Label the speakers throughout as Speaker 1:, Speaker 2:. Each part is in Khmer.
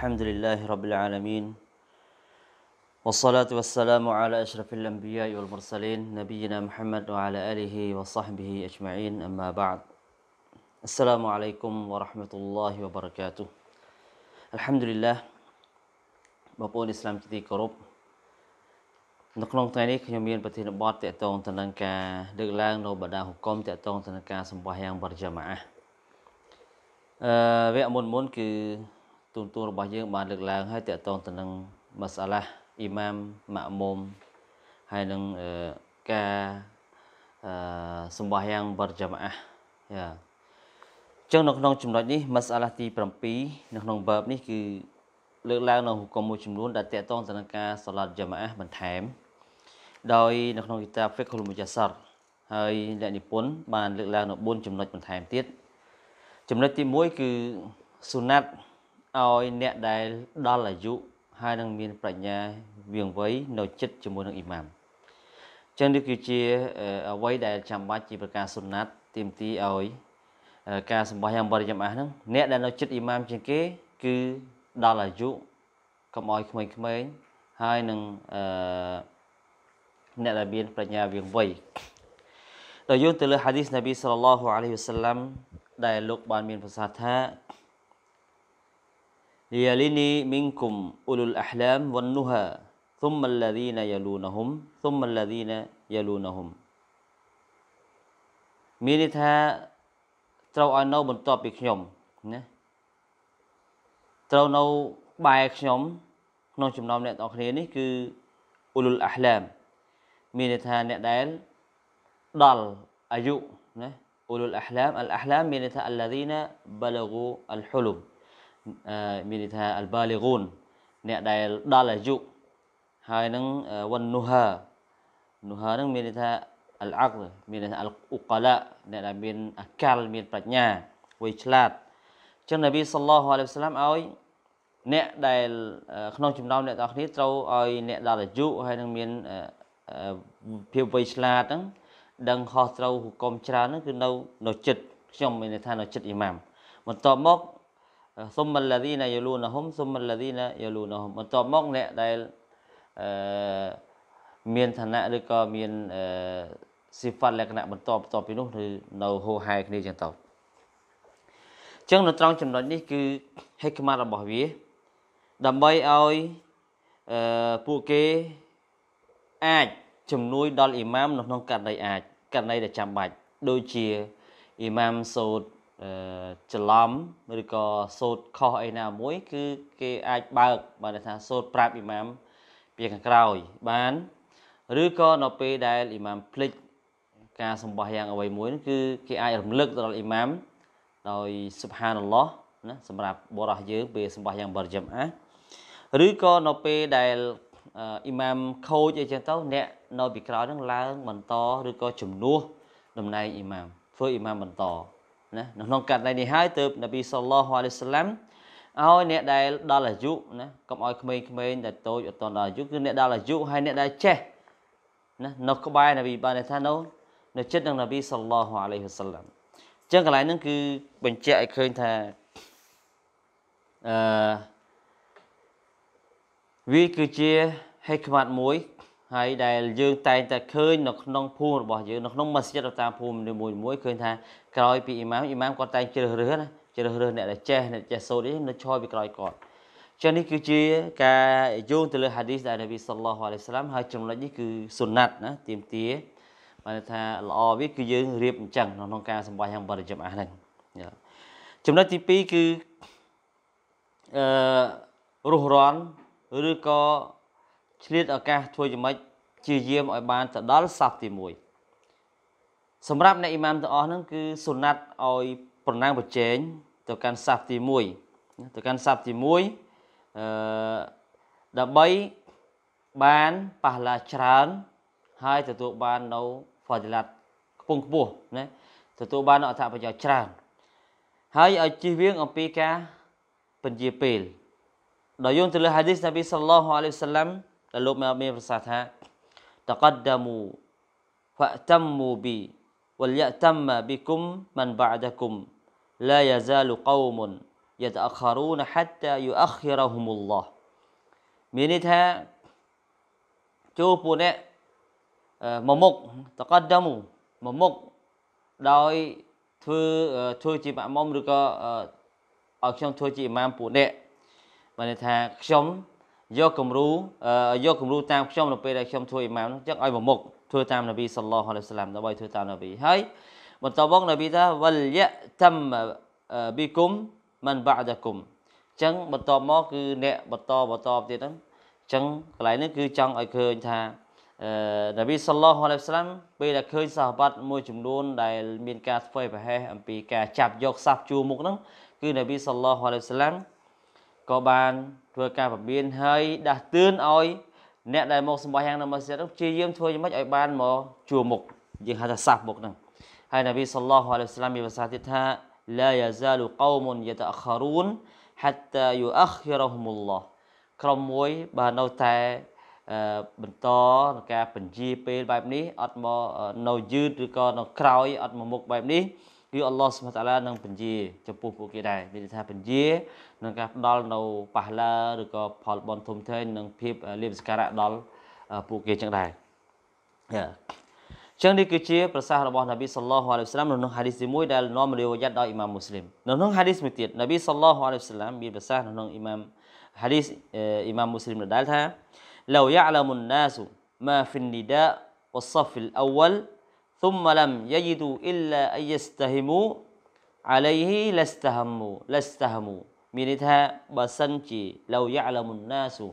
Speaker 1: الحمد لله رب العالمين والصلاة والسلام على أشرف الأنبياء والمرسلين نبينا محمد وعلى آله وصحبه أجمعين أما بعد السلام عليكم ورحمة الله وبركاته الحمد لله كروب បងប្អូនឥស្លាមជាទីគោរពនៅក្នុងថ្ងៃនេះខ្ញុំមានប្រធានបទតកតងទៅនឹងការលើកឡើងនៅបណ្ដាហុកមតកតងទៅនឹងការសម្ភាសយ៉ាងបរិយាមាអឺវគ្គមុនមុនគឺទូនទួរបស់យើងបានលើកឡើងហើយតកតងទៅនឹងមសាឡាអ៊ីម៉ាមម៉ាក់មុំហើយនឹងការអឺសម្បះយ៉ាងវត្តជាម៉ាយ៉ាចឹងនៅក្នុងចំណុចនេះមសាឡាទី7នៅក្នុង verb នេះគឺលើកឡើងនៅហុកមមួយចំនួនដែលតកតងទៅនឹងការសាឡាត់ជាម៉ាបន្ថែមដោយ នៅក្នុងគីតាហ្វិកហ៊ុលមុជាសារហើយអ្នកនិពន្ធបានលើកឡើងនៅ4ចំណុចបន្ថែមទៀតចំណុចទី1គឺស៊ុណាត់ឲ្យ អ្នកដែល ដល់អាយុហើយនឹងមានប្រាជ្ញាវៀងវៃនៅចិត្តជាមួយនឹងអ៊ីម៉ាមចឹងនេះគឺជាអ្វីដែលចាំបាច់ជាប្រការសុណាត់ទាមទារឲ្យ ការសម្បោះយ៉ាងបរិយាមាសហ្នឹង អ្នកដែលនៅចិត្តអ៊ីម៉ាមជាងគេគឺដល់អាយុកុំឲ្យក្មេងៗហើយនឹងអឺអ្នកដែលមាន ប្រាជ្ញាវៀងវៃដល់យោងទៅលើហាឌីសណាប៊ីសល្លឡោះអាឡៃហ៊ីវសាឡាំដែលលោកបានមានប្រសាសន៍ថា ليلني منكم أولو الأحلام والنهى ثم الذين يلونهم ثم الذين يلونهم មានន័យថាត្រូវឲ្យនៅ បន្ទាប់ពីខ្ញុំណាត្រូវនៅក្បែរខ្ញុំក្នុងចំណោមអ្នកទាំងអស់គ្នានេះគឺអ៊ូលុលអាហ្លាមមានន័យថាអ្នកដែលដល់អាយុណាអ៊ូលុលអាហ្លាមអលអាហ្លាមមានន័យថា الذين بلغوا الحلم មានន័យថាអលបាលីហ្គូនអ្នកដែលដល់អាយុហើយនឹងវ៉ាន់នូហានូហានឹងមានន័យថាអលអាក់មានន័យថាអលអ៊ូកាឡាអ្នកដែលមានអាកាលមានប្រាជ្ញាវៃឆ្លាតអញ្ចឹងនប៊ីសល្លោះអាឡៃវសឡាមឲ្យ អ្នកដែលក្នុងចំណោមអ្នកទាំងគ្នាត្រូវឲ្យអ្នក ដល់អាយុហើយនឹងមានភាពវៃឆ្លាតហ្នឹងដឹងខុសត្រូវហុកុំច្រើនហ្នឹងគឺនៅនៅចិត្តខ្ញុំមានន័យថានៅចិត្តអ៊ីម៉ាមបន្ទាប់មកសុមមលឌីណាយលូនហុំសុមមលឌីណាយលូនហុំបន្ទាប់មកអ្នកដែលអឺមានឋានៈឬក៏មានអឺសិផាត់លក្ខណៈបន្តបន្តពីនោះឬនៅហូហែគ្នាចឹងទៅអញ្ចឹងនៅត្រង់ចំណុចនេះគឺហេកម៉ារបស់វាដើម្បីឲ្យអឺពួកគេអាចជំនួយ ដល់អ៊ីម៉ាមនៅក្នុងករណីអាចករណីដែលចាំបាច់ដូចជាអ៊ីម៉ាមសូត្រច្រឡំឬក៏សូត្រខុសអីណាមួយ គឺគេអាចបើកបានថាសូត្រប្រាប់អ៊ីម៉ាមពីខាងក្រោយបាន ឬក៏នៅពេលដែលអ៊ីម៉ាមភ្លេចការសម្បោះយ៉ាងអ្វីមួយនោះគឺ គេអាចរំលឹកដល់អ៊ីម៉ាម ដោយស៊ុបហានអល់ឡោះណាសម្រាប់បរោះយើងពេលសម្បោះយ៉ាងបរិយមអាឬក៏នៅពេលដែលអ៊ីម៉ាមខូចអីចឹងទៅអ្នកនៅពីក្រោយនឹងឡើងបន្តឬក៏ជំនួសតំណែងអ៊ីម៉ាមធ្វើអ៊ីម៉ាមបន្តណានៅក្នុងករណីនេះហើយទើបនប៊ីសុលឡោះអាឡៃសាឡាំឲ្យអ្នកដែលដល់អាយុណាកុំឲ្យក្មេងៗដែលតូចអត់ទាន់ដល់អាយុគឺអ្នកដល់អាយុហើយអ្នកដែលចេះណានៅក្បែរនប៊ីបានថានៅនៅចិត្តនឹងនប៊ីសុលឡោះអាឡៃហ៊ីសាឡាំចឹងកន្លែងហ្នឹងគឺបញ្ជាក់ឲ្យឃើញថាអឺវាគឺជាហេតុខ្មាត់មួយហើយដែលយើង តែងតែឃើញនៅក្នុងភូមិរបស់យើងនៅក្នុងមស្ជីតតាមភូមិនីមួយៗឃើញថាក្រោយពីអ៊ីម៉ាមអ៊ីម៉ាមគាត់តែងជ្រើសរើសណាជ្រើសរើសអ្នកដែលចេះអ្នកចេះសូត្រនេះនៅឈរពីក្រោយគាត់ចឹងនេះគឺជា ការយោងទៅលើហាឌីសដែលនប៊ីសល្លោះអាឡៃសាឡាមហើយចំណុចនេះគឺសុណាត់ណាទៀមទាបានថាល្អវាគឺយើងរៀបអញ្ចឹងក្នុងការសម្បាញ់ហាំបរិជមអាហ្នឹងចំណុចទី2គឺអឺរស់រន់ឬក៏ឆ្លៀតឱកាសធ្វើយ៉ាងម៉េចជាយាមឲ្យបានទៅដល់សាប់ទី1សម្រាប់អ្នកអ៊ីម៉ាមទាំងអស់ហ្នឹងគឺសុណាត់ឲ្យប្រណាំងប្រជែងទៅកាន់សាប់ទី1ទៅកាន់សាប់ទី1អឺដើម្បីបានប៉ះឡាច្រើនហើយទទួលបាននៅហ្វាឌីឡាត់ខ្ពង់ខ្ពស់ណាទទួលបានអត្ថប្រយោជន៍ច្រើនហើយឲ្យជិះវៀងអំពីការពន្យាពេលដល់យើងទៅលើហាឌីសណាប៊ីសល្លោះអាឡៃវសាឡាំแล้วลบมาเป็นภาษาแท้ตะกัดดามูฟะตัมมูบีวัลยะตัมมาบิคุมมันบาดะคุมลายะซาลุกาวมุนยะตะอัคารูนฮัตตายุอัคฮิรหุมุลลอฮ์มีนี่แท้จูปูเนี่ยมมกตะกัดดามูมมกโดยធ្វើធ្វើជាម៉ាមុំឬក៏ឲ្យខ្ញុំធ្វើជាអ៊ីម៉ាមពួកអ្នកបានន័យថាខ្ញុំយកគំរូយកគំរូតាមខ្ញុំនៅពេលដែលខ្ញុំធ្វើអ៊ីម៉ាមនោះចឹងឲ្យមកមុខធ្វើតាមនប៊ីសល្លោះអាឡៃសាឡាមដើម្បីធ្វើតាមនប៊ីហើយបន្តមកនប៊ីថាវលយតាមប៊ីគុំមិនបាដគុំចឹងបន្តមកគឺអ្នកបន្តបន្តទៀតហ្នឹងចឹងកន្លែងនេះគឺចង់ឲ្យឃើញថានប៊ីសល្លោះអាឡៃសាឡាមពេលដែលឃើញសាហាបាត់មួយចំនួន ដែលមានការស្វែងប្រហែសអំពីការចាប់យកសាប់ជួមុខហ្នឹងគឺនប៊ីសល្លោះអាឡៃសាឡាមក៏បានធ្វើការពមៀនហើយ ដាស់តឿនឲ្យអ្នកដែលមកសម្បាយ៉ាងនៅមស្ជីដនោះព្យាយាមធ្វើយ៉ាងម៉េចឲ្យបានមកជួមុខយើងហៅថាសាសមុខហ្នឹងហើយនប៊ីសល្លោះអាឡៃហ៊ីវសល្លាមមានប្រសាសន៍ទៀតថា لا يزال قوم يتأخرون حتى يؤخرهم الله ក្រុមមួយបាទនៅតែបន្តក្នុងការបញ្ជាពេលបែបនេះអត់មកនៅយឺតឬក៏នៅក្រោយអត់មកមុខបែបនេះគឺអល់ឡោះសុបតាឡានឹងពញាចំពោះពួកគេដែរមានន័យថាពញានឹងការផ្ដល់នៅប៉ះឡាឬក៏ផលបនធំធេងនិងភាពលៀបសការៈដល់ពួកគេចឹងដែរចឹងនេះគឺជាប្រសាសន៍របស់នប៊ីសល្លោះអាឡៃហ៊ីសឡាមនៅក្នុងហាឌីសទី1ដែលនាំរាវយ៉ាត់ដោយអ៊ីម៉ាមមូស្លីមនៅក្នុងហាឌីសមួយទៀតនប៊ីសល្លោះអាឡៃហ៊ីសឡាមមានប្រសាសន៍នៅក្នុងអ៊ីម៉ាមហាឌីសអ៊ីម៉ាមមូស្លីមដែលថា لو يعلم الناس ما في النداء والصف الأول ثم لم يجدوا إلا أن يستهموا عليه لاستهموا لاستهموا មានន័យថាបើសិនជាលោយ៉ាឡាមុនណាស៊ូ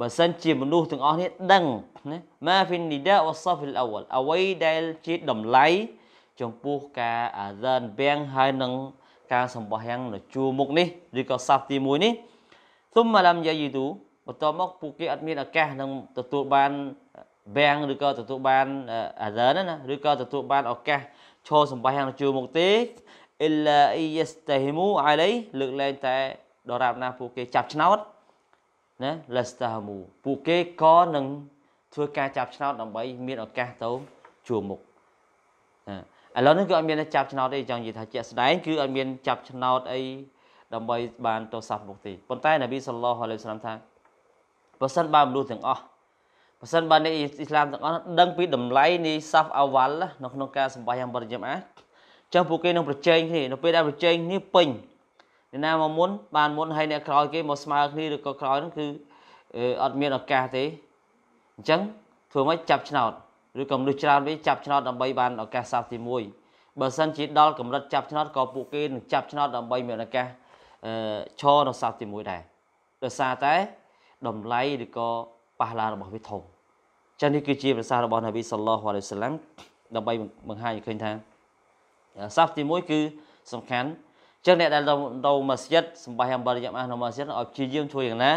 Speaker 1: បើសិនជាមនុស្សទាំងអស់នេះដឹងណាម៉ាហ្វីននីដាវ៉ាសាហ្វីលអវលអ្វីដែលជាតម្លៃចំពោះការអាហ្សានបៀងហើយនឹង ការសម្បោះរាំងនៅជួរមុខនេះឬក៏សាប់ទី1នេះ ثم لم يجدوا បន្ទាប់មកពួកគេអត់មានឱកាសនឹងទទួលបានបាំងឬក៏ទទួលបាន alert ណាឬក៏ទទួលបានឱកាសឈរសម្បាយ៉ាងជួរមុខទេ illa yastahimu alay លើកលែងតែ ដរាបណាពួកគេចាប់ឆ្នោតណា lastahamu ពួកគេក៏នឹងធ្វើការចាប់ឆ្នោតដើម្បីមានឱកាសទៅជួរមុខណាឥឡូវនេះគឺអត់មាន ចាប់ឆ្នោតទេចង់និយាយថាជាក់ស្ដែង គឺអត់មានចាប់ឆ្នោតអីដើម្បីបានទៅសាប់មុខទេប៉ុន្តែនប៊ីសល្លោះអាឡៃហ៊ីវសឡាមថាបើសិនបើមនុស្សទាំងអស់បើសិនបើអ្នកអ៊ីស្លាមទាំងអស់ដឹងពីតម្លៃនៃសាហ្វអាវ៉ាល់នៅក្នុងការសម្បាយ៉ាងបរិយមអាចុះពួកគេនឹងប្រជែងគ្នានៅពេលដែលប្រជែងគ្នាពេញអ្នកណាមកមុនបានមុនហើយអ្នកក្រោយគេមកស្មើគ្នាឬក៏ក្រោយនោះគឺអត់មានឱកាសទេអញ្ចឹងធ្វើម៉េចចាប់ឆ្នោតឬក៏មនុស្សច្រើនវិញចាប់ឆ្នោតដើម្បីបានឱកាសសាស្ត្រទី1បើសិនជាដល់កម្រិតចាប់ឆ្នោតក៏ពួកគេនឹងចាប់ឆ្នោតដើម្បីមានឱកាសឈរនៅសាស្ត្រទី1ដែរដោយសារតែតម្លៃឬក៏ប៉ះឡារបស់វាធំចឹងនេះគឺជាប្រសាសន៍របស់នប៊ីសល្លោះអាឡៃសាឡាំដើម្បីបង្ហាញឲ្យឃើញថាសាសទី1គឺសំខាន់ចឹងអ្នកដែលទៅម៉ាស្យិតសម្បាអំបរិយាម៉ានៅម៉ាស្យិតឲ្យព្យាយាមធ្វើយ៉ាងណា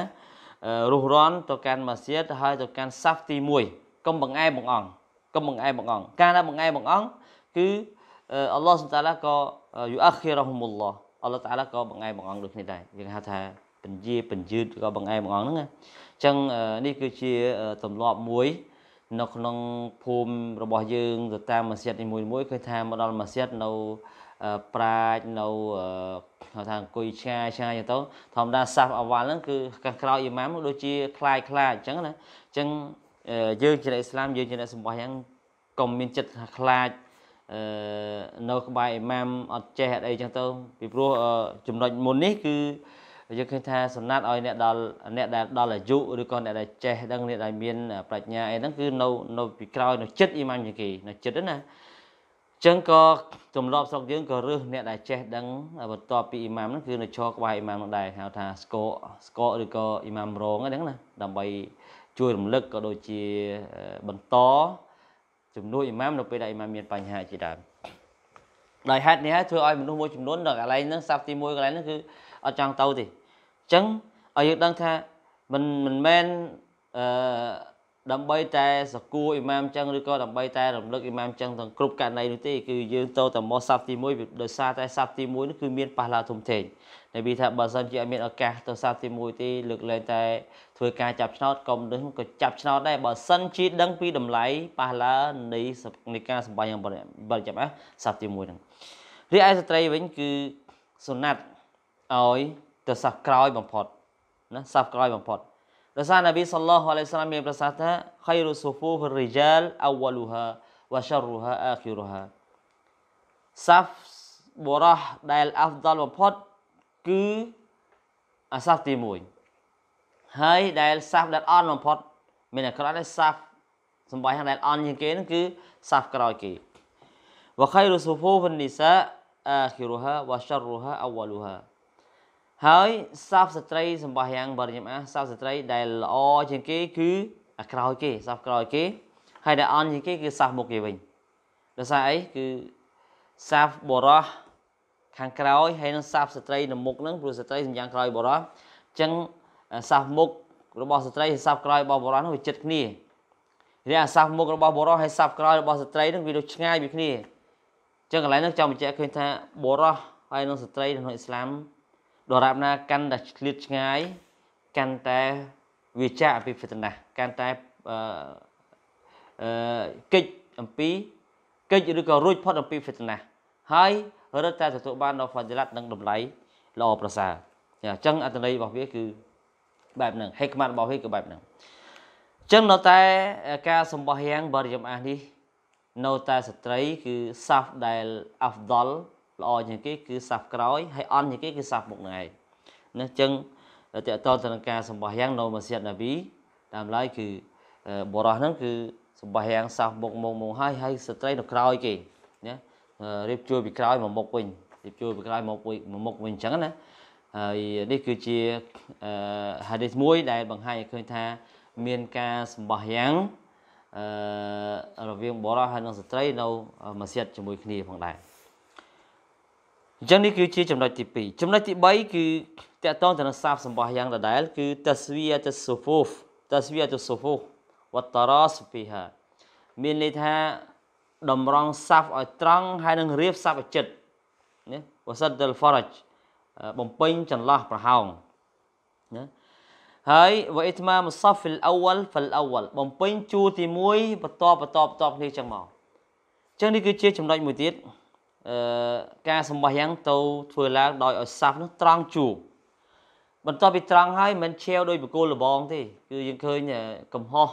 Speaker 1: រុះរាន់ទៅកាន់ម៉ាស្យិតហើយទៅកាន់សាសទី1កុំបង្អែបង្អង់កុំបង្អែបង្អង់ការណាបង្អែបង្អង់គឺអល់ឡោះសុបតាឡាក៏យូអាខិរ៉ហ៊ុមុលឡោះអល់ឡោះតាឡាក៏បង្អែបង្អង់ដូចគ្នាដែរយើងហៅថាពន្យាពន្យឺតក៏បង្អែបង្អងហ្នឹងណាអញ្ចឹងនេះគឺជាទម្លាប់មួយនៅក្នុងភូមិរបស់យើងទៅតាមមស្ជីតនីមួយៗឃើញថាមកដល់មស្ជីតនៅប្រាជនៅហៅថាអង្គុយឆ្ងាយឆ្ងាយទៅធម្មតាសាសអវ៉ាល់ហ្នឹងគឺខាងក្រោយអ៊ីម៉ាមដូចជាคล้ายคล้ายអញ្ចឹងណាអញ្ចឹងយើងជាអ្នកអ៊ីស្លាមយើងជាអ្នកសម្បោះយ៉ាងកុំមានចិត្តថាខ្លាចអឺនៅក្បែរអ៊ីម៉ាមអត់ចេះអត់អីចឹងទៅពីព្រោះចំណុចមុននេះគឺយើងឃើញថាសំណាត់ឲ្យអ្នកដល់អ្នកដែលដល់អាយុឬក៏អ្នកដែលចេះដឹងអ្នកដែលមានប្រាជ្ញាអីហ្នឹងគឺនៅនៅពីក្រោយនៅចិត្តអ៊ីម៉ាំជាងគេនៅចិត្តណាចឹងក៏ទម្លាប់ស្រុកយើងក៏រើសអ្នកដែលចេះដឹងបន្ទាប់ពីអ៊ីម៉ាំហ្នឹងគឺនៅឈរក្បែរអ៊ីម៉ាំហ្នឹងដែរហៅថាស្កកស្កកឬក៏អ៊ីម៉ាំរងហ្នឹងណាដើម្បីជួយរំលឹកក៏ដូចជាបន្តជំនួយអ៊ីម៉ាំនៅពេលដែលអ៊ីម៉ាំមានបញ្ហាជាដើមដោយហេតុនេះធ្វើឲ្យមនុស្សមួយចំនួនដល់កន្លែងហ្នឹងសាប់ទី1កន្លែងហ្នឹងគឺអត់ចង់ទៅទេចឹងឲ្យយើងដឹងថាមិនមិនមែនអឺដើម្បីតែសគួរអ៊ីម៉ាមចឹងឬក៏ដើម្បីតែរំលឹកអ៊ីម៉ាមចឹងទាំងគ្រប់ករណីនោះទេគឺយើងទៅតែមកសាប់ទី1ដោយសារតែសាប់ទី1នោះគឺមានប៉ះឡាធំធេងនប៊ីថាបើសិនជាអត់មានឱកាសទៅសាប់ទី1ទេលើកលែងតែធ្វើការចាប់ឆ្នោតក៏មនុស្សក៏ចាប់ឆ្នោតដែរបើសិនជាដឹងពីតម្លៃប៉ះឡានៃនៃការសម្បាញ់របស់បើចាប់ណាសាប់ទី1ហ្នឹងរីឯស្ត្រីវិញគឺសុណាត់ឲ្យទៅសាក្រោយបំផុតណាសាក្រោយបំផុតរសានប៊ីសល្លោះអាឡៃសាឡាមមានប្រសាសន៍ថាខៃរុស៊ូហ្វូហ្វរីជាលអវលូហាវ៉ាឆរូហាអាខិរូហាសាហ្វបរោះដែលអាហ្វដលបំផុតគឺអាសាហ្វទី1ហើយដែលសាហ្វដែលអន់បំផុតមានអាក្រក់នេះសាហ្វសម្បាយដែលអន់ជាងគេហ្នឹងគឺសាហ្វក្រោយគេវ៉ខៃរុស៊ូហ្វូហ្វនីសាអាខិរូហាវ៉ាឆរូហាអវលូហាហើយសាប់ស្ត្រីសម្បោះយ៉ាង បរិយមអាសាប់ស្ត្រី ដែលល្អជាងគេ គឺអាក្រោយគេ សាប់ក្រោយគេ ហើយដែលអន់ជាងគេគឺសាប់មុខគេវិញដោយសារអីគឺសាប់បរោះខាងក្រោយហើយនឹងសាប់ស្ត្រីនៅមុខហ្នឹងព្រោះស្ត្រីសម្យ៉ាងក្រោយបរោះអញ្ចឹងសាប់មុខរបស់ស្ត្រីហើយសាប់ក្រោយរបស់បរោះហ្នឹងវាចិត្តគ្នារីឯសាប់មុខរបស់បរោះហើយសាប់ក្រោយរបស់ស្ត្រីហ្នឹងវាដូចឆ្ងាយពីគ្នាអញ្ចឹងកន្លែងហ្នឹងចង់បញ្ជាក់ឃើញថាបរោះហើយនឹងស្ត្រីនៅក្នុងអ៊ីស្លាមដរាបណាកាន់តែឆ្លៀតឆ្ងាយកាន់តែវាចាក់ពីវេទនាកាន់តែអឺកិច្ចអំពីកិច្ចឬក៏រួចផុតអំពីវេទនាហើយរត់តែទទួលបានដល់ហ្វាឌីឡាត់និងតម្លៃល្អប្រសើរអញ្ចឹងអត្តន័យរបស់វាគឺបែបហ្នឹងហេក្មាត់របស់វាគឺបែបហ្នឹងអញ្ចឹងនៅតែការសម្បោះយ៉ាងបរិយមអាសនេះនៅតែស្ត្រី គឺសាហ្វដែលអាហ្វដលល្អជាងគេគឺសាប់ក្រោយហើយអន់ជាងគេគឺសាប់មុខហ្នឹងឯងណាចឹងតើតតទៅនឹងការសម្បោះយ៉ាង នៅមស្ជីតណាប៊ីតាមឡើយគឺបរោះហ្នឹងគឺសម្បោះយ៉ាង សាប់មុខមុខមុខហើយហើយស្ត្រីនៅក្រោយគេណារៀបជួយពីក្រោយមកមុខវិញរៀបជួយពីក្រោយមកមកមុខវិញអញ្ចឹងណាហើយនេះគឺជាហាឌីសមួយដែលបង្ហាញឲ្យឃើញថា មានការសម្បោះយ៉ាងអឺរវាងបរិះហើយនិងស្ត្រីនៅមស្ជីតជាមួយគ្នាផងដែរអញ្ចឹងនេះគឺជាចំណុចទី2ចំណុចទី3គឺតកតងទៅនឹងសាបសម្បោះយ៉ាងដដែលគឺ taswiyat as-sufuf taswiyat as-sufuf wa taras fiha មានន័យថាតម្រង់សាបឲ្យត្រង់ហើយនឹងរៀបសាបចិត្តណា wasad al-faraj បំពេញចន្លោះប្រហោងណាហើយវ៉ៃតម៉ាមសាហ្វិលអវលហ្វិលអវលបំពេញជួរទី1បន្តបន្តបន្តគ្នាចឹងមកចឹងនេះគឺជាចំណុចមួយទៀតអឺការសម្បោះយ៉ាងទៅធ្វើឡើងដោយឲ្យសាប់នោះត្រង់ជួបបន្ទាប់ពីត្រង់ហើយមិនឆាវដោយបកគោលលបងទេគឺយើងឃើញកំហុស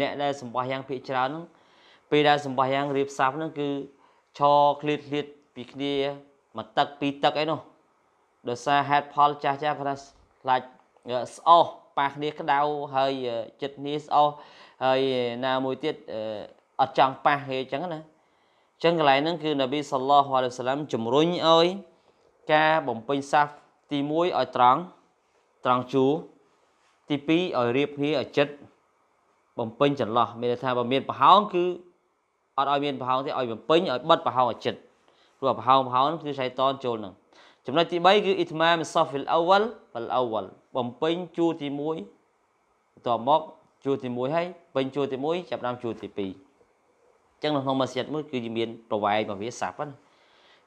Speaker 1: អ្នកដែលសម្បោះយ៉ាងភាកច្រើនហ្នឹងពេលដែលសម្បោះយ៉ាងរៀបសាប់ហ្នឹងគឺឈរឃ្លាតឃ្លាតពីគ្នាមួយទឹកពីរទឹកអីនោះដោយសារហេតុផលចាស់ចាស់គាត់ថាខ្លាចស្អោះប៉ះគ្នាក្តៅហើយចិត្តគ្នាស្អោះហើយណាមួយទៀតអត់ចង់ប៉ះគេអញ្ចឹងណាចឹងកន្លែងហ្នឹងគឺនប៊ីសល្លោះអាឡៃសាឡាំជំរុញឲ្យការបំពេញសាសទី1ឲ្យត្រង់ត្រង់ជួរទី2ឲ្យរៀបភាឲ្យចិត្តបំពេញចន្លោះមានន័យថាបើមានប្រហោងគឺអត់ឲ្យមានប្រហោងទេឲ្យបំពេញឲ្យបិទប្រហោងឲ្យចិត្តព្រោះប្រហោងប្រហោងគឺសៃតនចូលនឹងចំណុចទី3គឺអ៊ីថ្មាមសហ្វិលអវលវលអវលបំពេញជួរទី1បន្ទាប់មកជួរទី1ហើយពេញជួរទី1ចាប់ដើមជួរទី2ចឹងនៅក្នុងម៉ាស៊ីនមួយគឺមានប្រវែងរបស់វាសាប់ហ្នឹង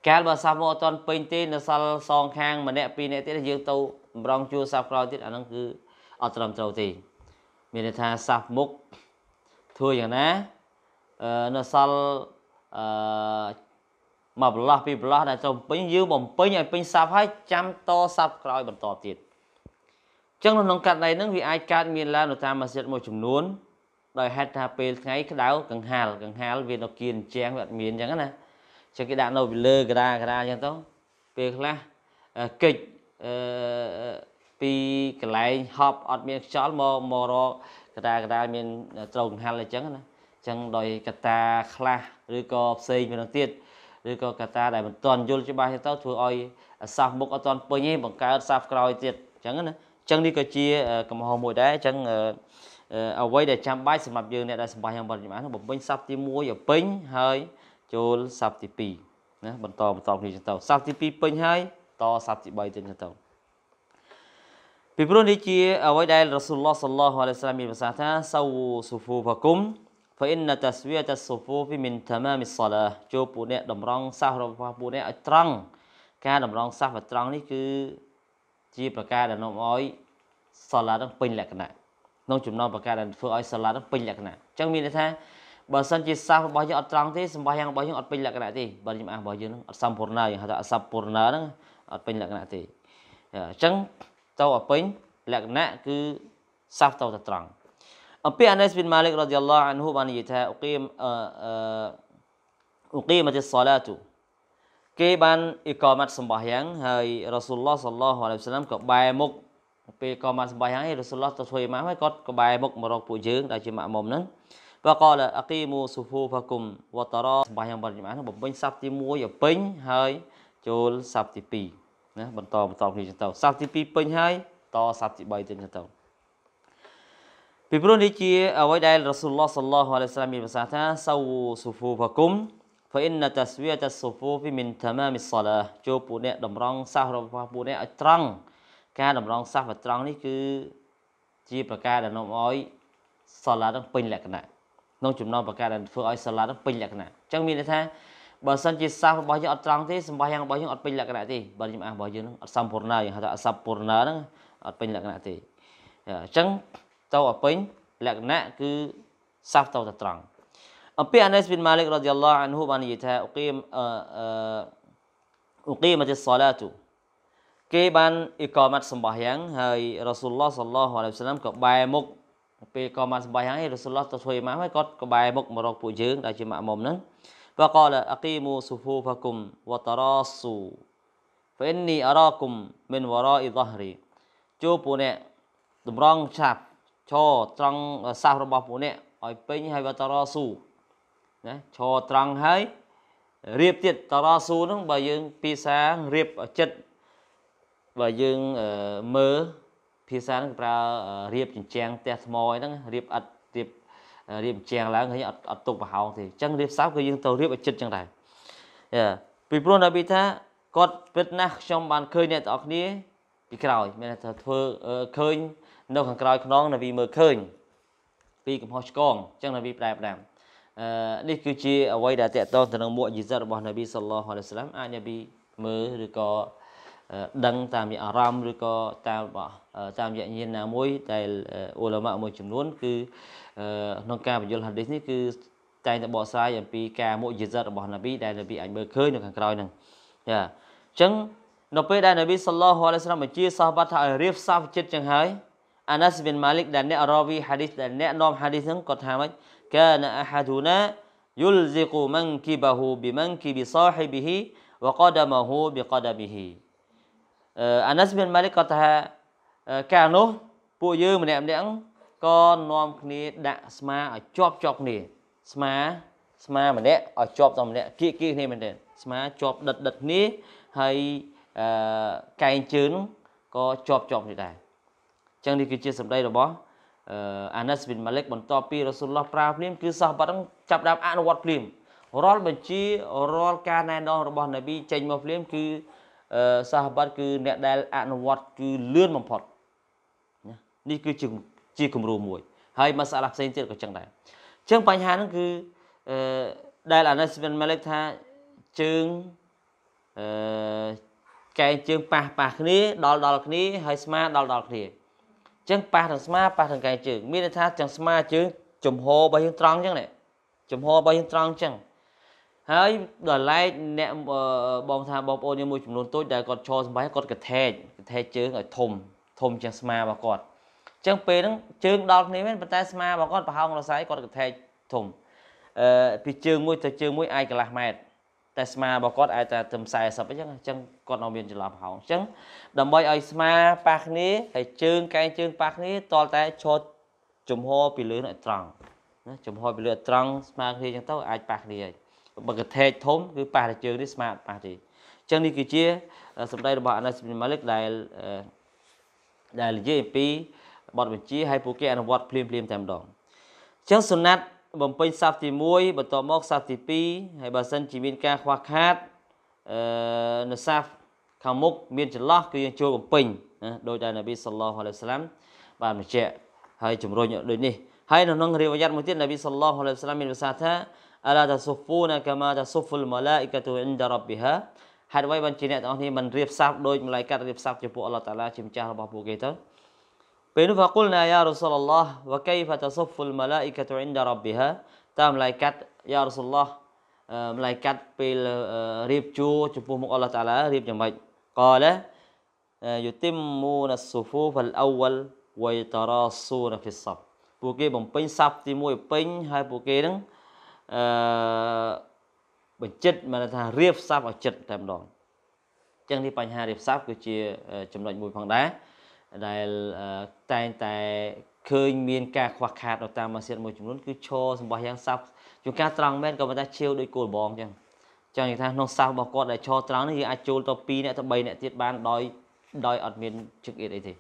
Speaker 1: កាលបើសាប់មកអត់ទាន់ពេញទេនៅសល់សងខាងម្នាក់ពីរនាក់ទៀតយើងទៅម្រងជួសាប់ក្រោយទៀតអាហ្នឹងគឺអត់ត្រឹមត្រូវទេមានន័យថាសាប់មុខធ្វើយ៉ាងណាអឺនៅសល់អឺមកប្រឡោះពីប្រឡោះដែលត្រូវពេញយើងបំពេញឲ្យពេញសាប់ហើយចាំតសាប់ក្រោយបន្តទៀតចឹងនៅក្នុងករណីហ្នឹងវាអាចកើតមានឡើងនៅតាមម៉ាស៊ីនមួយចំនួនដោយហេតុថាពេលថ្ងៃក្តៅកង្ហាលកង្ហាលវានៅគៀនជាងវាអត់មានអញ្ចឹងណាចឹងគេដាក់នៅពីលើក្តារក្តារអញ្ចឹងទៅពេលខ្លះកិច្ចអឺពីកន្លែងហប់អត់មានខ្យល់មកមករកកតាកតាមានត្រូវកង្ហាល់អីចឹងណាអញ្ចឹងដោយកតាខ្លះឬក៏ផ្សេងម្ដងទៀតឬក៏កតាដែលមិនទាន់យល់ច្បាស់ទៅធ្វើឲ្យសាសមុខអត់ទាន់ពេញទេបង្កើតសាសក្រោយទៀតអញ្ចឹងណាអញ្ចឹងនេះក៏ជាកំហុសមួយដែរអញ្ចឹងអ្វីដែលចាំបាច់សម្រាប់យើងអ្នកដែលសម្បាយ៉ាងបរិញ្ញានោះបំពេញសັບទី1ឲ្យពេញហើយចូលសັບទី2ណាបន្តបន្តគ្នាចឹងទៅសັບទី2ពេញហើយតសັບទី3ទៀតចឹងទៅពីព្រោះនេះជាអ្វីដែលរ៉ាស៊ូលឡោះសល្លោះអាឡៃសាឡាមមានប្រសាសន៍ថាសូសូហ្វូហ្វគុម فإن تسوية الصفوف من تمام الصلاة ចូលពួកអ្នកតម្រង់សាសរបស់ពួកអ្នកឲ្យត្រង់ការតម្រង់សាសឲ្យត្រង់នេះគឺជាប្រការដែលនាំឲ្យសាឡានឹងពេញលក្ខណៈក្នុងចំណោមប្រការដែលធ្វើឲ្យសាឡាត់ពេញលក្ខណៈអញ្ចឹងមានន័យថាបើសិនជាសាសរបស់យើងអត់ត្រង់ទេសម្បាយ៉ាងរបស់យើងអត់ពេញលក្ខណៈទេបើខ្ញុំអាសរបស់យើងហ្នឹងអត់សម្ពូរណាយើងហៅថាអសពូរណាហ្នឹងអត់ពេញលក្ខណៈទេអញ្ចឹងទៅឲ្យពេញលក្ខណៈគឺសាសទៅតែត្រង់អំពីអានេសប៊ីនម៉ាលិករ៉ាឌីយ៉ាឡោះអានហ៊ូបាននិយាយថាអ៊ូគីមអឺអ៊ូគីមតិសសាឡាតូគេបានអ៊ីកាម៉ាត់សម្បាយ៉ាងហើយរ៉ាស៊ូលឡោះសល្លោះអាឡៃវសាឡាមក៏បែរមុខពេលក៏មកសម្បាយ៉ាងនេះរសូលឡោះទៅធ្វើអ៊ីម៉ាមហើយគាត់ក្បែរមុខមករកពួកយើងដែលជាម៉ាក់មុំហ្នឹងបកលអគីមូស៊ូហ្វូហ្វាគុំវតរសម្បាយ៉ាងបាត់អ៊ីម៉ាមហ្នឹងបំពេញសាប់ទី1ឲ្យពេញហើយចូលសាប់ទី2ណាបន្តបន្តគ្នាចឹងទៅសាប់ទី2ពេញហើយតសាប់ទី3ទៀតចឹងទៅពីព្រោះនេះជាអ្វីដែលរសូលឡោះសល្លោះអាឡៃសាឡាមមានប្រសាសន៍ថាសាវស៊ូហ្វូហ្វាគុំ فإن تسوية الصفوف من تمام الصلاة ចូលពួកអ្នកតម្រង់សាសរបស់ពួកអ្នកឲ្យត្រង់ការតម្រង់សាសវត្រង់នេះគឺជាប្រការដែលនាំឲ្យសាឡានឹងពេញលក្ខណៈក្នុងចំណោមប្រការដែលធ្វើឲ្យសាឡានឹងពេញលក្ខណៈអញ្ចឹងមានន័យថាបើសិនជាសាសរបស់យើងអត់ត្រង់ទេសម្បាយ៉ាងរបស់យើងអត់ពេញលក្ខណៈទេបើខ្ញុំអះរបស់យើងនឹងអត់សម្ពូរណាយើងហៅថាអសពូរណាហ្នឹងអត់ពេញលក្ខណៈទេអញ្ចឹងតោឲ្យពេញលក្ខណៈគឺសាសតោតែត្រង់អំពីអានីសប៊ីនម៉ាលិករ៉ាឌីយ៉ាឡោះអានហ៊ូបាននិយាយថាអុគីមអុគីមតិសសាឡាតគេបានអ៊ីកម៉ាត់សម្បោះយ៉ាងហើយរ៉ាស៊ូលឡោះសឡោះអាឡៃវសាឡាមក៏បែរមុខពេលក៏មកសម្បោះយ៉ាងហើយរ៉ាស៊ូលឡោះទៅធ្វើម៉ាមហើយគាត់ក៏បែរមុខមករកពួកយើងដែលជាម៉ាមុំហ្នឹងវកលអគីមូស៊ូហ្វូហ្វាគុមវតរ៉ាស៊ូហ្វិននីអរ៉ាគុមមិនវរ៉ាអ៊ីហ្សាហរីជួបពួកអ្នកតម្រង់ឆាប់ឈរត្រង់សាសរបស់ពួកអ្នកឲ្យពេញហើយវតរ៉ាស៊ូណាឈរត្រង់ហើយរៀបទៀតតរ៉ាស៊ូហ្នឹងបើយើងភាសារៀបចិត្តបើយើងមើលភាសាហ្នឹងប្រើរៀបជញ្ជាំងផ្ទះថ្មអីហ្នឹងរៀបឥដ្ឋរៀបរៀបជញ្ជាំងឡើងឃើញអត់អត់ទុកប្រហោងទេអញ្ចឹងរៀបសពក៏យើងទៅរៀបឲ្យចិត្តអញ្ចឹងដែរយ៉ាពីព្រោះដល់ពីថាគាត់ពិតណាស់ខ្ញុំបានឃើញអ្នកទាំងអស់គ្នាពីក្រោយមានថាធ្វើឃើញ នៅខាងក្រោយខ្នងនៅវិមើលឃើញ ពីកំហុសឆ្គងអញ្ចឹងនៅវិប្រែផ្ដាំអឺនេះគឺជាអ្វីដែលតកតទៅនឹងមួកយីសិតរបស់នប៊ីសល្លោះអាឡៃសាឡាមអាចនប៊ីមើលឬក៏ដឹងតាមរយៈអារម្មណ៍ឬក៏តាមរបស់តាមរយៈញាណណាមួយដែលអ៊ូឡាម៉ាមួយចំនួនគឺក្នុងការបញ្យលហាឌីសនេះគឺតែងតែបកស្រាយអំពីការមុជិសិតរបស់នប៊ីដែលនប៊ីអាចមើលឃើញនៅខាងក្រោយហ្នឹងចាអញ្ចឹងនៅពេលដែលនប៊ីសល្លោះអាឡៃសាឡាមបញ្ជាសាហាបាត់ថាឲ្យរៀបសាប់ចិត្តចឹងហើយអាណាសប៊ីនម៉ាលីកដែលអ្នករ៉ាវីហាឌីសដែលអ្នកនាំហាឌីសហ្នឹងគាត់ថាម៉េចកានអាហាឌូណា يلزق منكبه بمنكب صاحبه وقدمه بقدمه អានិសមានម៉ាលិកគាត់ថាកាលនោះពួកយើងម្នាក់ម្នាក់ក៏នាំគ្នាដាក់ស្មាឲ្យជាប់ជាប់គ្នាស្មាស្មាម្នាក់ឲ្យជាប់តែម្នាក់គៀកគៀកគ្នាមែនទេស្មាជាប់ ដិតដិតគ្នាហើយអឺកែងជើងក៏ជាប់ជាប់គ្នាដែរអញ្ចឹងនេះគឺជាសម្ដីរបស់អឺអានិសវិនម៉ាលិកបន្តពីរ៉ាស៊ូលឡោះប្រាភ្លាមគឺសោះបាត់ហ្នឹងចាប់ដើមអនុវត្តភ្លាមរាល់បញ្ជារាល់ការណែនាំរបស់នប៊ីចេញមកភ្លាមគឺសាហបត្តិគឺអ្នកដែលអនុវត្តគឺលឿនបំផុតណានេះគឺជាជាគំរូមួយ ហើយមកសារៈផ្សេងទៀតក៏ចឹងដែរអញ្ចឹងបញ្ហាហ្នឹងគឺអឺដែល announcement មកលេខថាជើងអឺកែងជើងប៉ះប៉ះគ្នាដល់ដល់គ្នាហើយស្មាដល់ដល់គ្នាអញ្ចឹងប៉ះទាំងស្មាប៉ះទាំងកែងជើងមានន័យថាទាំងស្មាជើងចំហរបស់យើងត្រង់អញ្ចឹងណាចំហរបស់យើងត្រង់អញ្ចឹងហើយដល់ឡែកអ្នកបងថាបងប្អូនយើងមួយចំនួនតូចដែលគាត់ឈរសម្បែងគាត់កថេកកថេកជើងឲ្យធំធំជាងស្មារបស់គាត់អញ្ចឹងពេលហ្នឹងជើងដល់គ្នាមែនប៉ុន្តែស្មារបស់គាត់ប្រហោងរសៃគាត់កថេកធំអឺពីជើងមួយទៅជើងមួយអាចកន្លះម៉ែត្រតែស្មារបស់គាត់អាចតែត្រឹម40អញ្ចឹងអញ្ចឹងគាត់នៅមានចន្លោះប្រហោងអញ្ចឹងដើម្បីឲ្យស្មាប៉ះគ្នាហើយជើងកែងជើងប៉ះគ្នាតលតែឈរចំហពីលើនឹងឲ្យត្រង់ណាចំហពីលើឲ្យត្រង់ស្មាគ្នាអញ្ចឹងទៅអាចប៉ះគ្នាហើយបើកថេកធំគឺប៉ះតែជើងនេះស្មាតប៉ះទេអញ្ចឹងនេះគឺជាសម្ដីរបស់អានាសប៊ីម៉ាលិកដែលដែលនិយាយអំពីបទបញ្ជាឲ្យពួកគេអនុវត្តភ្លាមភ្លាមតែម្ដងអញ្ចឹងសុណាត់បំពេញសាប់ទី1បន្តមកសាប់ទី2ហើយបើសិនជាមានការខ្វះខាតអឺនៅសាប់ខាងមុខមានចន្លោះគឺយើងចូលបំពេញណាដោយតែនប៊ីសល្លោះអាឡៃសាឡាំបានបញ្ជាក់ហើយជំរុញដូចនេះហើយនៅក្នុងរាវយ៉ាត់មួយទៀតនប៊ីសល្លោះអាឡៃសាឡាំមានប្រសាសន៍ថាអឡាតាសុហ្វូណាកាម៉ាតាសុហ្វុលម៉ាឡាអ៊ីកាទូអ៊ីនដារ៉ាប៊ីហាហេតុអ្វីបានជាអ្នកទាំងអស់គ្នាមិនរៀបសាប់ដោយម្លាយកាត់រៀបសាប់ចំពោះអល់ឡោះតាឡាជាម្ចាស់របស់ពួកគេទៅពេលនោះ فقلنا يا رسول الله وكيف تصف الملائكة عند ربها តាមម្លាយកាត់ يا رسول الله ម្លាយកាត់ពេលរៀបជួរចំពោះមុខអល់ឡោះតាឡារៀបយ៉ាងម៉េចកឡា يتمون الصفوف الأول ويتراصون في الصف ពួកគេបំពេញសាប់ទី1ពេញហើយពួកគេនឹងអឺបញ្ចិត្តមកថារៀបសាប់ឲ្យចិត្តតែម្ដងអញ្ចឹងនេះបញ្ហារៀបសាប់គឺជា ចំណុចមួយផងដែរដែលតែងតែឃើញមាន ការខ្វះខាតនៅតាមម៉ាស៊ីនមួយចំនួនគឺឈរសម្បោះយ៉ាង សាប់ជួនកាលត្រង់មែនក៏ប៉ុន្តែឈៀវដូចគោលបងអញ្ចឹងចឹងនិយាយថាក្នុងសាសរបស់គាត់ដែលឈរត្រង់នេះយើងអាចចូលទៅ2នាក់ទៅ3នាក់ទៀតបានដោយដោយអត់មានជឹកអៀតអីទេ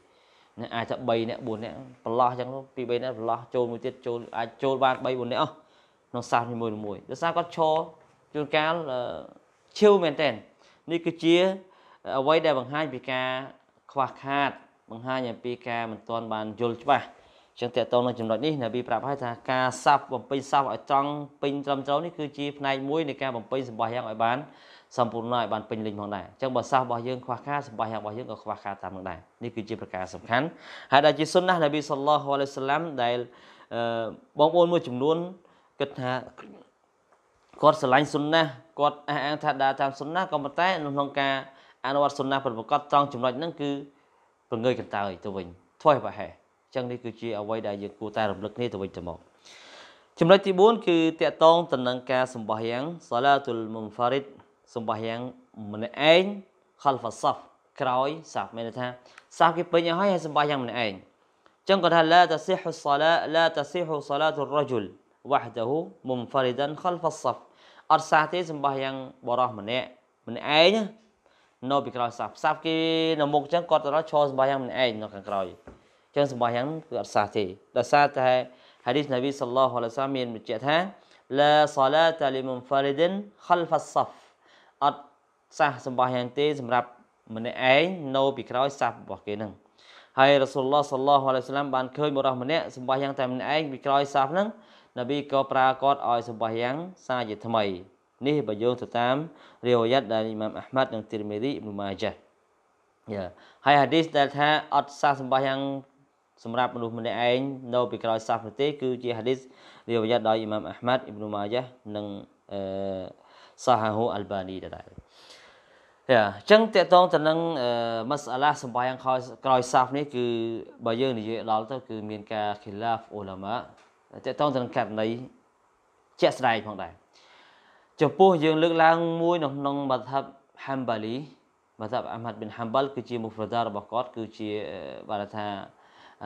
Speaker 1: ណាអាចទៅ3នាក់4នាក់ប្រឡោះចឹងពី3នាក់ប្រឡោះចូលមួយទៀតចូលអាចចូលបាន3 4នាក់អស់ក្នុងសាសនីមួយមួយដោយសារគាត់ឈរជួនកាលឈឺមែនតែននេះគឺជាអ្វីដែលបង្ហាញពីការ ខ្វះខាតបង្ហាញអំពីការមិនទាន់បានយល់ច្បាស់ចឹងតកតងនឹងចំណុចនេះនប៊ីប្រាប់ហើយថាការសាប់បំពេញសាប់ឲ្យត្រង់ពេញត្រឹមត្រូវនេះគឺជាផ្នែកមួយនៃការបំពេញសម្បោះយ៉ាងឲ្យបានសម្ពូរណឲ្យបានពេញលេញផងដែរចឹងបើសាសរបស់យើងខ្វះខាតសម្បោះយ៉ាងរបស់យើងក៏ខ្វះខាតតាមនឹងដែរនេះគឺជាប្រការសំខាន់ហើយដែលជាសុនណះនប៊ីសល្លោះអាឡៃសាឡាំដែលបងប្អូនមួយចំនួនគិតថាគាត់ស្រឡាញ់សុនណាគាត់អះអាងថាដើរតាមសុនណាក៏ប៉ុន្តែក្នុងការអនុវត្តសុនណាប្រកបត្រង់ចំណុចហ្នឹងគឺប្រងើយកន្តើយទៅវិញធ្វើប្រហែលអញ្ចឹងនេះគឺជាអ្វីដែលយើងគួរតែរំលឹកគ្នាទៅវិញទៅមកចំណុចទី4គឺតកតងទៅនឹងការសម្បោះយ៉ាងសាឡាទុលមុនហ្វារីតសម្បោះយ៉ាងម្នាក់ឯង khalfa saf ក្រោយសាប់មានន័យថាសាប់គេពេញឲ្យហើយសម្បោះយ៉ាងម្នាក់ឯងអញ្ចឹងគាត់ថាឡាតសិហ៊ុសសាឡាឡាតសិហ៊ុសសាឡាទុររជុលវ៉ាហ្ដាហ៊ូមុំហ្វារីដានខលហ្វាសាប់អត់សាសទេសំបោះយ៉ាងបរោះម្នាក់ម្នាក់ឯងនៅពីក្រោយសាប់សាប់គេនៅមុខអញ្ចឹងគាត់ទៅដល់ឈរសម្បោះយ៉ាងម្នាក់ឯងនៅខាង ក្រោយអញ្ចឹងសម្បោះយ៉ាងគឺអត់សាសទេដោយសារតែ hadith Nabi sallallahu alaihi wasallam មានបញ្ជាក់ថា la salata limun faridin khalfa as-saf អត់សាសសម្បោះយ៉ាងទេសម្រាប់ម្នាក់ឯងនៅពីក្រោយ សាប់របស់គេហ្នឹងហើយរ៉ាស៊ូលឡោះសល្លោះអាឡៃសាឡាមបានឃើញបុរសម្នាក់សម្បោះយ៉ាងតែម្នាក់ឯងពីក្រោយសាប់ហ្នឹងនប៊ីក៏ប្រើគាត់ឲ្យសម្បាយ៉ាងសាជាថ្មី នេះបើយើងទៅតាមរាវយ៉ាត់ដែលអ៊ីម៉ាមអាហ្មាត់និងទីរមេរីអ៊ីម៉ាចាយ៉ាហើយហាឌីសដែលថាអត់សាសម្បាយ៉ាងសម្រាប់មនុស្សម្នាក់ឯងនៅពីក្រោយសាសប្រទេសគឺជាហាឌីសរាវយ៉ាត់ដោយអ៊ីម៉ាមអាហ្មាត់អ៊ីម៉ាចានិងអឺសាហាហូអាល់បានីដដែលយ៉ាអញ្ចឹងតកតងទៅនឹងមាសាឡាសម្បាយ៉ាងក្រោយសាសនេះគឺបើយើងនិយាយដល់ទៅគឺមានការ khilaf អ៊ុលាម៉ាតកតងទៅនឹងករណីជាក់ស្ដែងផងដែរចំពោះយើងលើកឡើងមួយនៅក្នុងមធ្យប Hanbali មធ្យប Ahmad bin Hanbal គឺជា mufrada របស់គាត់គឺជាបានថា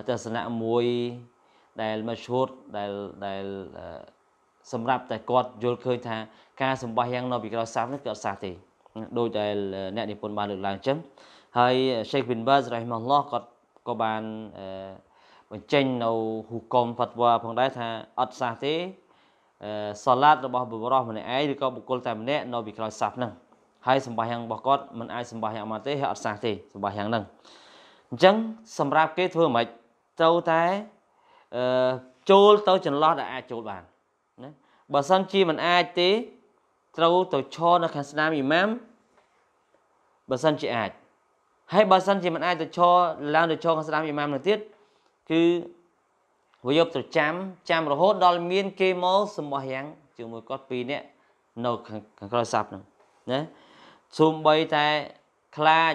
Speaker 1: ទស្សនៈមួយដែលមជ្ឈូតដែលដែលសម្រាប់តែគាត់យល់ឃើញថា ការសម្បះយ៉ាងនៅពីក្រោយសាសនេះគឺអត់សាសទេដោយដែលអ្នកនិពន្ធបានលើកឡើងចឹងហើយ Sheikh bin Baz rahimahullah គាត់ក៏បានអឺបញ្ចេញនៅហុគមហ្វាត់វ៉ាផងដែរថាអត់សាសទេសាឡាតរបស់បុរសម្នាក់ឯងឬក៏បុគ្គលតែម្នាក់នៅពីក្រោយសាសហ្នឹងហើយសម្បាសយ៉ាងរបស់គាត់មិនអាចសម្បាសយ៉ាងមកទេហើយអត់សាសទេសម្បាសយ៉ាងហ្នឹងអញ្ចឹង សម្រាប់គេធ្វើមិនត្រូវតែអឺចូលទៅចន្លោះដែលអាចចូលបានណាបើសិនជាមិនអាចទេ ត្រូវទៅឈរនៅខាងស្នាមអ៊ីម៉ាមបើសិនជាអាចហើយបើសិនជាមិនអាចទៅឈរឡើងទៅឈរខាងស្នាមអ៊ីម៉ាមនោះទៀតគឺវាយកទៅចាំចាំរហូត ដល់មាន គេមកសម្បោះយ៉ាង ជាមួយគាត់ពីរនាក់នៅខាងក្រោយសັບហ្នឹងណាសូម្បីតែខ្លាច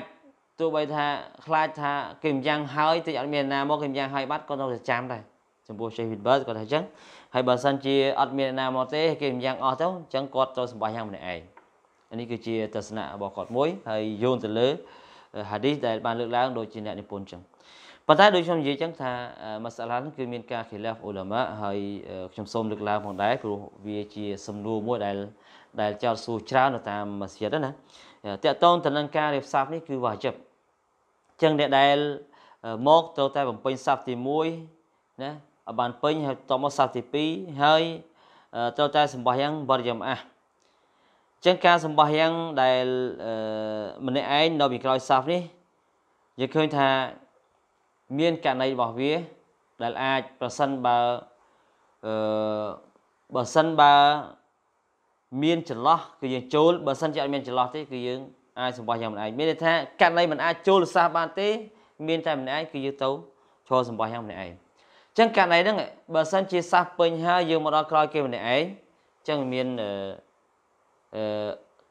Speaker 1: ទោះបីថាខ្លាចថាគេម្យ៉ាងហើយតិចអត់មានណាមកគេម្យ៉ាងហើយបាត់ក៏នៅតែចាំដែរចំពោះ Chase Wilbur គាត់ថាអញ្ចឹងហើយបើសិនជា អត់មានណាមកទេគេម្យ៉ាងអស់ទៅអញ្ចឹងគាត់ត្រូវសម្បោះយ៉ាងម្នាក់ឯងនេះគឺជាទស្សនៈរបស់គាត់មួយហើយយោងទៅលើ hadith ដែលបានលើកឡើងដូចជាអ្នកនិពន្ធអញ្ចឹងប៉ុន្តែដូចខ្ញុំនិយាយចឹងថាមសាឡាហ្នឹងគឺមានការ khilaf ឧឡាម៉ាហើយខ្ញុំសូមលើកឡើងផងដែរព្រោះវាជាសំណួរមួយដែលដែលចោទសួរច្រើននៅតាមមស្ជីដណាតកតងទៅនឹងការរៀបសាប់នេះគឺវ៉ាជីបចឹងអ្នកដែលមកត្រូវតែបំពេញសាប់ទី1ណាឲ្យបានពេញហើយតមកសាប់ទី2ហើយត្រូវតែសម្បោះយ៉ាងបរិយមអាចឹងការសម្បោះយ៉ាងដែលម្នាក់ឯងនៅពីក្រោយសាប់នេះយើងឃើញថាមានករណីរបស់វាដែលអាចប្រសិនបើអឺបើសិនបើមានចន្លោះគឺយើងចូលបើសិនជាអត់មានចន្លោះទេគឺយើងអាចសម្បោះយ៉ាងម្នាក់ឯងមានន័យថាករណីមិនអាចចូលសាសបានទេមានតែម្នាក់ឯងគឺយើងទៅឈរសម្បោះយ៉ាងម្នាក់ឯងអញ្ចឹងករណីហ្នឹងបើសិនជាសាសពេញហើយយើងមកដល់ក្រោយគេម្នាក់ឯងអញ្ចឹងមានអឺ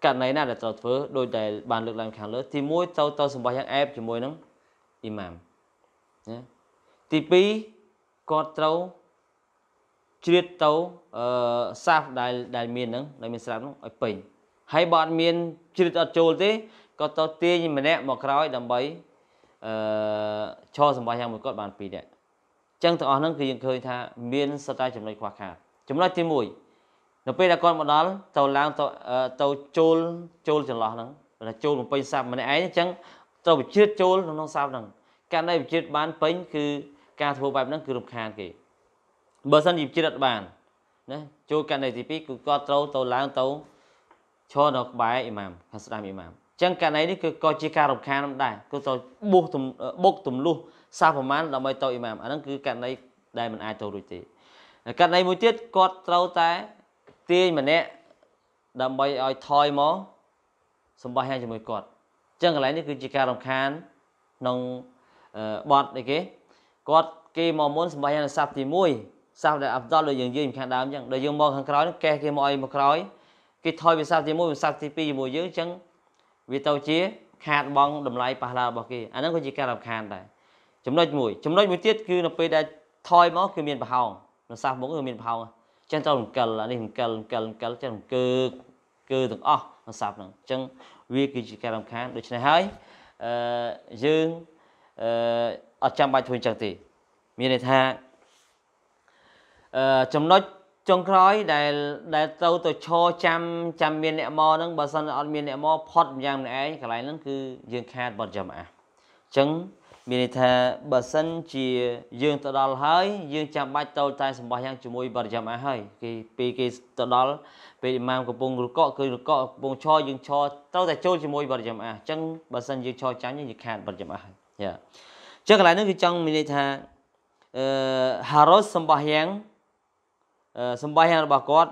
Speaker 1: ករណីណាដែលត្រូវធ្វើដោយដែលបានលើកឡើងខាងលើទី1ទៅទៅសម្បោះយ៉ាងអែបជាមួយនឹងអ៊ីម៉ាមណាទី2គាត់ត្រូវជ្រៀតទៅអឺសាសដែលដែលមានហ្នឹងដែលមានស្រាប់ហ្នឹងឲ្យពេញហើយបើអត់មានជ្រៀតអត់ចូលទេក៏ទៅទាញម្នាក់មកក្រោយដើម្បីអឺឈរសម្បត្តិយ៉ាងមួយគាត់បានពីរនាក់អញ្ចឹងទាំងអស់ហ្នឹងគឺយើងឃើញថាមានសតតែចំណុចខ្វះខាតចំណុចទី1នៅពេលដែលគាត់មកដល់ទៅឡើងទៅទៅចូលចូលចន្លោះហ្នឹងគាត់ចូលបំពេញសាប់ម្នាក់ឯងអញ្ចឹងត្រូវជ្រៀតចូលក្នុងសាប់ហ្នឹងកាន់តែវិជ្ជាបានពេញគឺការធ្វើបែបហ្នឹងគឺរំខានគេ បើសិនជាវិជ្ជាអត់បានណាចូលកាន់តែទី2គឺគាត់ត្រូវទៅឡើងទៅឈរនៅក្បែរអ៊ីម៉ាមខាងស្ដាំអ៊ីម៉ាមអញ្ចឹងករណីនេះគឺក៏ជាការរំខានដែរគឺត្រូវបុកបុកទម្លុះសាប្រមាណដើម្បីទៅអ៊ីម៉ាមអាហ្នឹងគឺករណីដែលមិនអាចទៅរួចទេករណីមួយទៀតគាត់ត្រូវតែទាញម្នាក់ដើម្បីឲ្យថយមកសម្បោះយ៉ាងជាមួយគាត់អញ្ចឹងកន្លែងនេះគឺជាការរំខានក្នុងបត់អីគេគាត់គេមកមុនសម្រាប់យ៉ាងសាស្ត្រទី1សាស្ត្រដែលអាប់ដលដូចយើងនិយាយខាងដើមអញ្ចឹងដល់យើងមកខាងក្រោយហ្នឹងកេះគេមកឲ្យមកក្រោយគេថយពីសាស្ត្រទី1ពីសាស្ត្រទី2ជាមួយយើងអញ្ចឹងវាទៅជា ខាតបង់តម្លៃប៉ះឡារបស់គេអាហ្នឹងក៏ជាការរំខានដែរចំណុចមួយចំណុចមួយទៀតគឺនៅពេលដែលថយមកគឺមានប្រហោងនៅសាសមុខគឺមានប្រហោងអញ្ចឹងត្រូវរំកិលអានេះរំកិលរំកិលរំកិលចឹងរំកើគឺទាំងអស់នៅសាសហ្នឹងអញ្ចឹងវាគឺជាការរំខានដូច្នេះហើយអឺយើងអឺអត់ចាំបាច់ធ្វើអញ្ចឹងទេមានន័យថាអឺចំណុចចុងក្រោយដែលដែលទៅទៅឈរចាំចាំមាន អ្នកមកហ្នឹងបើសិនអត់មានអ្នកមកផុតម្យ៉ាងម្នាក់ឯងកន្លែងហ្នឹងគឺយើងខាតបទចាំអាអញ្ចឹងមានន័យថាបើសិនជាយើងទៅដល់ហើយយើងចាំបាច់តូចតែសម្បោះយ៉ាងជាមួយបរិយាមាហើយគេពេលគេទៅដល់ពេលអ៊ីម៉ាមកំពុងរកកគឺរកកកំពុងឈរយើងឈរត្រូវតែចូលជាមួយបរិយាមាអញ្ចឹងបើសិនយើងឈរចាញ់យើងខាតបរិយាមាហើយយ៉ាអញ្ចឹងកន្លែងនេះវាចង់មានន័យថាអឺ Haros សម្បោះយ៉ាងសម្បោះយ៉ាងរបស់គាត់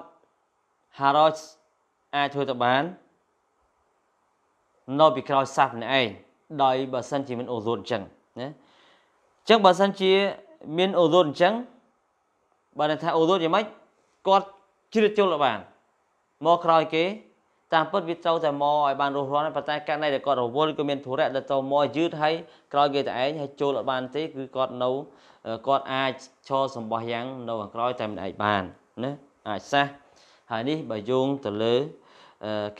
Speaker 1: Haros អាចធ្វើទៅបាននៅពីក្រោយសាសម្នាក់ឯងដោយបើសិនជាមានអូសូនអញ្ចឹងណាអញ្ចឹងបើសិនជាមានអូសូនអញ្ចឹងបើថាអូសូនយ៉ាងម៉េចគាត់ជ្រៀតចូលបានមកក្រោយគេតាមពិតវាត្រូវតែមកឲ្យបានរស់រាន់ប៉ុន្តែករណីដែលគាត់រវល់គឺមានធុរៈដែលទៅមកយឺតហើយក្រោយគេតែឯងហើយចូលអត់បានទេគឺគាត់នៅគាត់អាចឈរសម្បោះយ៉ាង នៅខាងក្រោយតែមិនឯងបានណាអាចសះហើយនេះបើយោងទៅលើ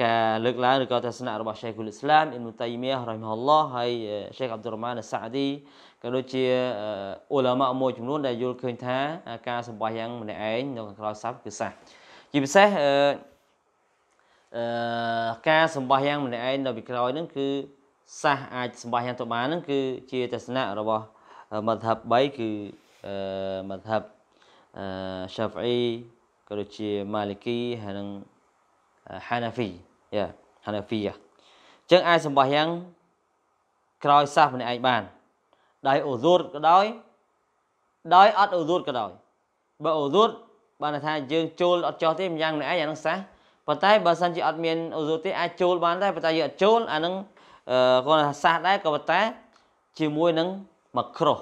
Speaker 1: ការលើកឡើងឬក៏ទស្សនៈរបស់ Sheikh Ul Islam Ibn Taymiyyah រ៉ៃមហល់ឡោះហើយ Sheikh Abdul Rahman As-Sa'di ក៏ដូចជាអ៊ូឡាម៉ាមួយចំនួនដែលយល់ឃើញថា ការសម្បោះយ៉ាងម្នាក់ឯងនៅខាងក្រោយសັບគឺសះជាពិសេសអឺការសម្បោះយ៉ាងម្នាក់ឯងនៅពីក្រោយហ្នឹងគឺសាសអាចសម្បោះយ៉ាងទៅបានហ្នឹងគឺជាទស្សនៈរបស់មធ្យប3គឺមធ្យបសាហ្វអ៊ីក៏ដូចជាម៉ាលីគីហើយនឹងហានាហ្វីយ៉ាហានាហ្វីយ៉ាចឹងអាចសម្បោះយ៉ាងក្រោយសាសម្នាក់ឯងបានដោយអូសូតក៏ដោយដោយអត់អូសូតក៏ដោយបើអូសូតបានថាយើងចូលអត់ចោះទេម្យ៉ាងម្នាក់ឯងអានឹងសាសប៉ុន្តែបើសិនជាអត់មានអូសូទេអាចចូលបានដែរប៉ុន្តែយើងអត់ចូលអានឹងគាត់ថាសះដែរក៏ប៉ុន្តែ ជាមួយនឹងមកក្រោះ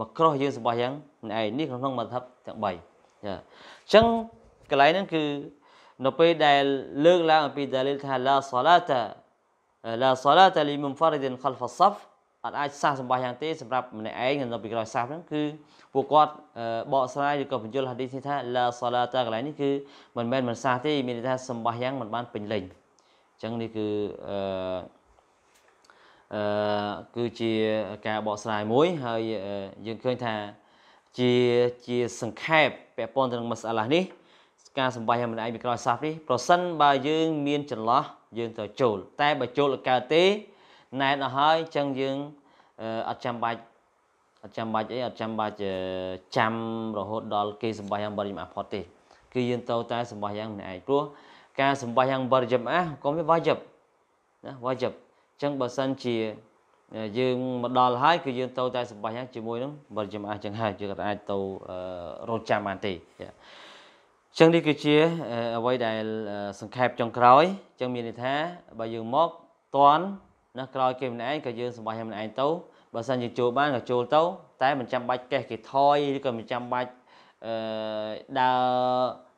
Speaker 1: មកក្រោះយើងរបស់យ៉ាងឯងនេះក្នុងមធិបទាំង3ចាអញ្ចឹងកន្លែងហ្នឹងគឺនៅពេលដែលលើកឡើងអំពីដាលីលថាឡាសាឡាតាឡាសាឡាតាលីមុនហ្វារីឌិនខលហ្វសាហ្វអត់អាចសះសម្បោះយ៉ាងទេសម្រាប់ម្នាក់ឯងនៅពីក្រោយសាសហ្នឹងគឺពួកគាត់បកស្រាយឬក៏បញ្យល់ហាឌីសនេះថាឡាសាឡាតាកន្លែងនេះគឺមិនមែនមិនសះទេមានន័យថាសម្បោះយ៉ាងមិនបានពេញលេញអញ្ចឹងនេះគឺអឺអឺគឺជាការបកស្រាយមួយហើយយើងឃើញថាជាជាសង្ខេបពាក់ព័ន្ធទៅនឹងមសាឡានេះ ការសម្បាញ់ឲ្យម្នាក់ឯងពីក្រោយសាសនេះប្រសិនបើយើងមានចន្លោះយើងត្រូវចូលតែបើចូលកើតទេណែនដល់ហើយអញ្ចឹងយើងអត់ចាំបាច់អត់ចាំបាច់អីអត់ចាំបាច់ចាំរហូតដល់គេសម្បះយ៉ាងបរិយាផុតទេ គឺយើងត្រូវតែសម្បះយ៉ាងម្នាក់ឯងព្រោះការសម្បះយ៉ាងបរិយាអាក៏មានវ៉ាយិបណាវ៉ាយិបអញ្ចឹងបើសិនជាយើងមកដល់ហើយគឺយើងត្រូវតែសម្បះយ៉ាងជាមួយនឹងបរិយាអាចឹងហើយយើងអាចទៅរត់ចាំបានទេចាចឹងនេះគឺជាអ្វីដែលសង្ខេបចុងក្រោយចឹងមានន័យថាបើយើងមកតន់ណាក្រោយគេម្នាក់ឯងក៏យើងសម្បាញ់ឲ្យម្នាក់ឯងទៅបើសិនជាចូលបានក៏ចូលទៅ តែមិនចាំបាច់កេះគេថយឬក៏មិនចាំបាច់អឺដើរ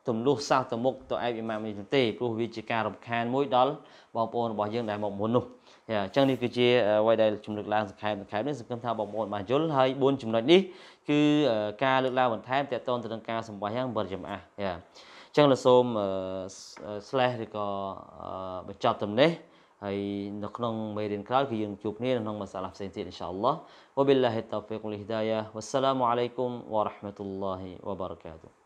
Speaker 1: ទម្លុះសោះទៅមុខទៅឯកអ៊ីម៉ាមនេះទេព្រោះវាជាការរំខានមួយដល់បងប្អូនរបស់យើងដែលមកមុននោះអញ្ចឹងនេះគឺជាអ្វីដែលជំនឿឡើងសង្ខេបសង្ខេបនេះសង្ឃឹមថាបងប្អូនបានយល់ហើយ4ចំណុចនេះគឺការលើកឡើងបន្ថែមតកតនទៅនឹងការសម្បាញ់យ៉ាងបរិយមអាយ៉ាអញ្ចឹងលោកសូម slash ឬក៏បញ្ចប់ទំនេះហើយនៅក្នុងមេរៀនក្រោយគឺយើងជួបគ្នានៅក្នុងមសាឡាផ្សេងទៀតអ៊ីនសាអល់ឡោះវបិលឡាហ៊ីតតោហ្វីកវលហ៊ីដាយ៉ាវ៉ាសឡាមអាឡៃគុំវ៉ារ៉ាហ្មាតុលឡាហ៊ីវ៉ាបារកាតុ